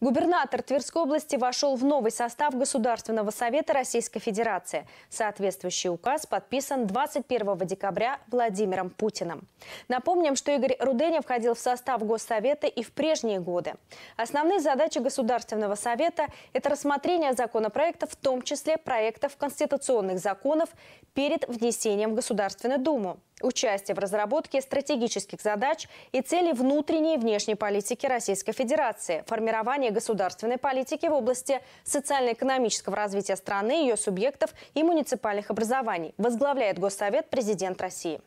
Губернатор Тверской области вошел в новый состав Государственного совета Российской Федерации. Соответствующий указ подписан 21 декабря Владимиром Путиным. Напомним, что Игорь Руденя входил в состав Госсовета и в прежние годы. Основные задачи Государственного совета – это рассмотрение законопроектов, в том числе проектов конституционных законов, перед внесением в Государственную Думу участие в разработке стратегических задач и целей внутренней и внешней политики Российской Федерации, формирование государственной политики в области социально-экономического развития страны, ее субъектов и муниципальных образований, возглавляет Госсовет президент России.